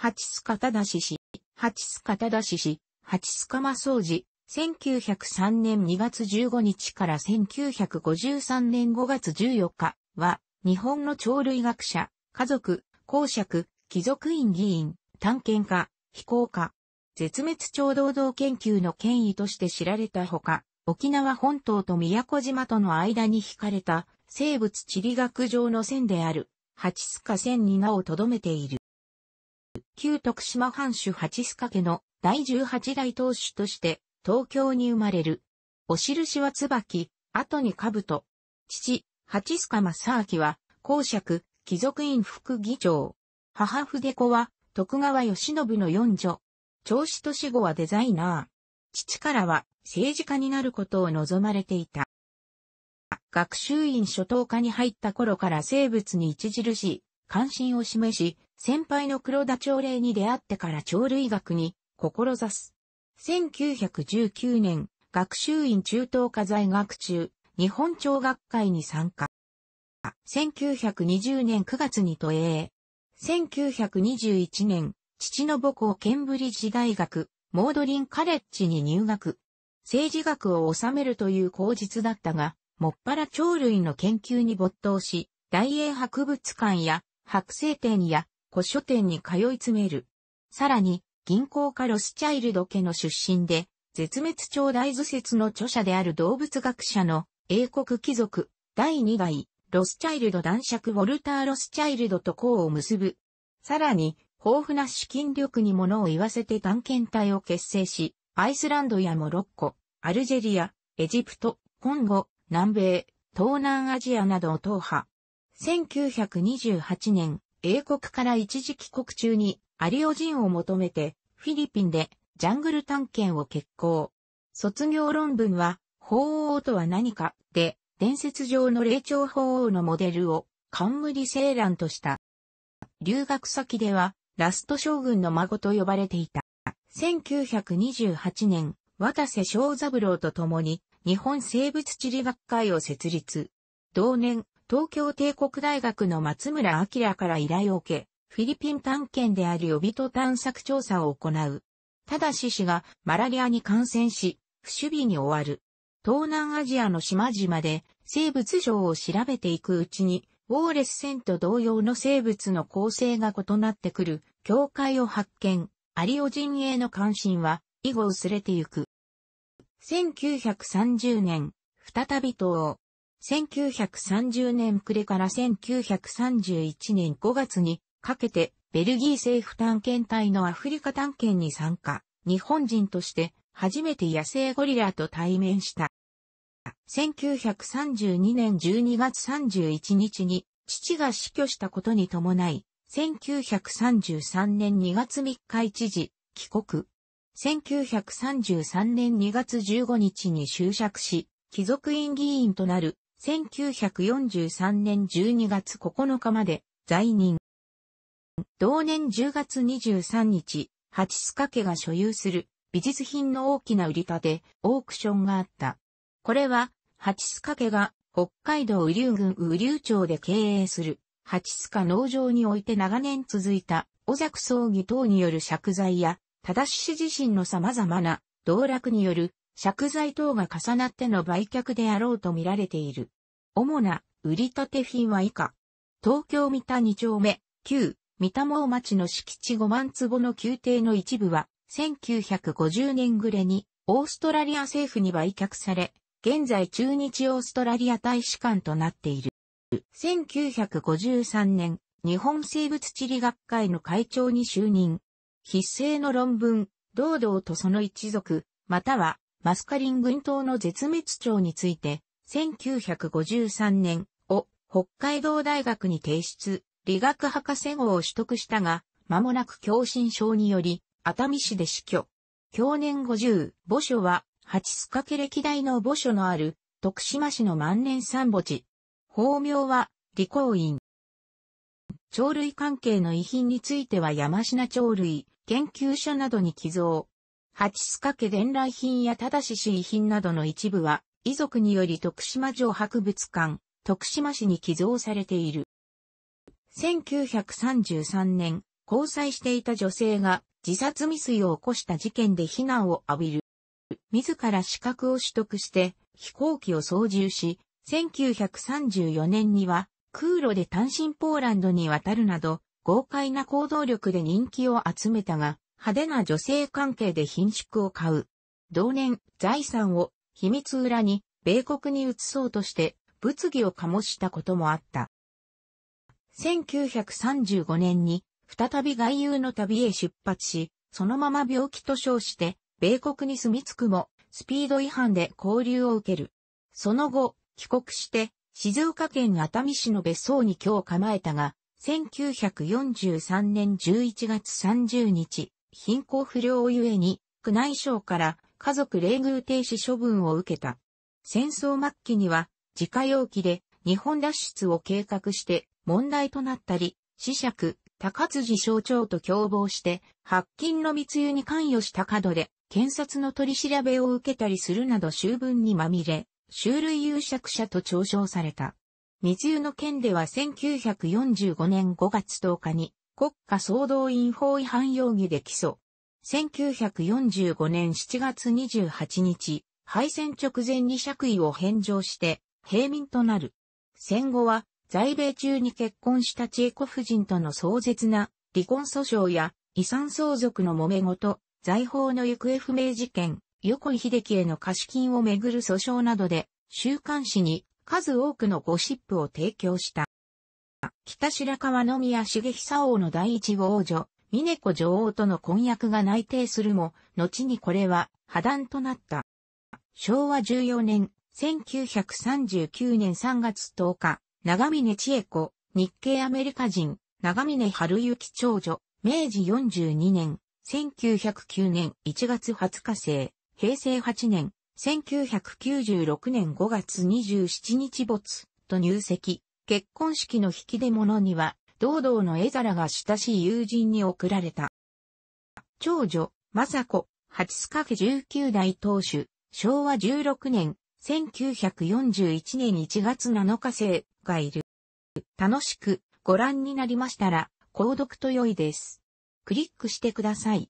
八須賀忠氏、八須賀忠氏、八須賀正氏、1903年2月15日から1953年5月14日は、日本の鳥類学者、家族、公爵、貴族院議員、探検家、飛行家、絶滅鳥動道研究の権威として知られたほか、沖縄本島と宮古島との間に引かれた生物地理学上の線である、八須賀線に名を留めている。旧徳島藩主八須家の第18代当主として東京に生まれる。お印は椿、後に兜。父、八須賀正明は、公爵、貴族院副議長。母筆子は、徳川義信の四女。長子と死後はデザイナー。父からは、政治家になることを望まれていた。学習院初等科に入った頃から生物に著しい関心を示し、先輩の黒田朝礼に出会ってから鳥類学に志す。1919年、学習院中等科在学中、日本聴学会に参加。1920年9月に都営。1921年、父の母校ケンブリッジ大学、モードリンカレッジに入学。政治学を収めるという口実だったが、もっぱら鳥類の研究に没頭し、大英博物館や、博生展や、古書店に通い詰める。さらに、銀行家ロスチャイルド家の出身で、絶滅超大図説の著者である動物学者の英国貴族第2代ロスチャイルド男爵ウォルター・ロスチャイルドと功を結ぶ。さらに、豊富な資金力に物を言わせて探検隊を結成し、アイスランドやモロッコ、アルジェリア、エジプト、コンゴ、南米、東南アジアなどを踏破。1928年、英国から一時帰国中にアリオ人を求めてフィリピンでジャングル探検を決行。卒業論文は、法王とは何かで、伝説上の霊長法王のモデルを冠青乱とした。留学先では、ラスト将軍の孫と呼ばれていた。1928年、渡瀬正三郎と共に、日本生物地理学会を設立。同年、東京帝国大学の松村明から依頼を受け、フィリピン探検である予備と探索調査を行う。ただし氏がマラリアに感染し、不守備に終わる。東南アジアの島々で生物上を調べていくうちに、ウォーレス線と同様の生物の構成が異なってくる境界を発見、アリオ陣営の関心は以後薄れてゆく。1930年、再び東欧、1930年暮れから1931年5月にかけてベルギー政府探検隊のアフリカ探検に参加、日本人として初めて野生ゴリラと対面した。1932年12月31日に父が死去したことに伴い、1933年2月3日一時、帰国。1933年2月15日に就職し、貴族院議員となる1943年12月9日まで在任。同年10月23日、八須賀家が所有する美術品の大きな売り立て、オークションがあった。これは、八須賀家が北海道雨竜郡雨竜町で経営する八須賀農場において長年続いた小作葬儀等による借財や、正し自身の様々な道楽による借財等が重なっての売却であろうと見られている。主な売り立て品は以下。東京三田二丁目、旧三田毛町の敷地5万坪の宮廷の一部は、1950年暮れにオーストラリア政府に売却され、現在中日オーストラリア大使館となっている。1953年、日本生物地理学会の会長に就任。筆製の論文、堂々とその一族、またはマスカリン群島の絶滅鳥について、1953年を北海道大学に提出、理学博士号を取得したが、間もなく狭心症により、熱海市で死去。去年50、墓所は、八須掛歴代の墓所のある、徳島市の万年三墓地。法名は、理工院。鳥類関係の遺品については山科鳥類研究所などに寄贈。八須家伝来品やただし市遺品などの一部は、遺族により徳島城博物館、徳島市に寄贈されている。1933年、交際していた女性が自殺未遂を起こした事件で非難を浴びる。自ら資格を取得して飛行機を操縦し、1934年には空路で単身ポーランドに渡るなど、豪快な行動力で人気を集めたが、派手な女性関係で品縮を買う。同年、財産を秘密裏に米国に移そうとして物議を醸したこともあった。1935年に再び外遊の旅へ出発し、そのまま病気と称して、米国に住み着くも、スピード違反で交流を受ける。その後、帰国して、静岡県熱海市の別荘に居を構えたが、1943年11月30日、貧困不良ゆえに、区内省から家族冷遇停止処分を受けた。戦争末期には、自家用機で日本脱出を計画して問題となったり、死者高辻省庁と共謀して、白金の密輸に関与した角で、検察の取り調べを受けたりするなど修文にまみれ、修類有釈者と嘲笑された。密輸の件では1945年5月10日に、国家総動員法違反容疑で起訴。1945年7月28日、敗戦直前に借位を返上して、平民となる。戦後は、在米中に結婚したチェコ夫人との壮絶な離婚訴訟や遺産相続の揉め事、財宝の行方不明事件、横井秀樹への貸金をめぐる訴訟などで、週刊誌に数多くのゴシップを提供した。北白川宮重久王の第一王女、峰子女王との婚約が内定するも、後にこれは破談となった。昭和14年、1939年3月10日、長峰千恵子、日系アメリカ人、長峰春幸長女、明治42年、1909年1月20日生、平成8年、1996年5月27日没、と入籍。結婚式の引き出物には、堂々の絵皿が親しい友人に贈られた。長女、雅子、八掛19代当主、昭和16年、1941年1月7日生がいる。楽しくご覧になりましたら、購読と良いです。クリックしてください。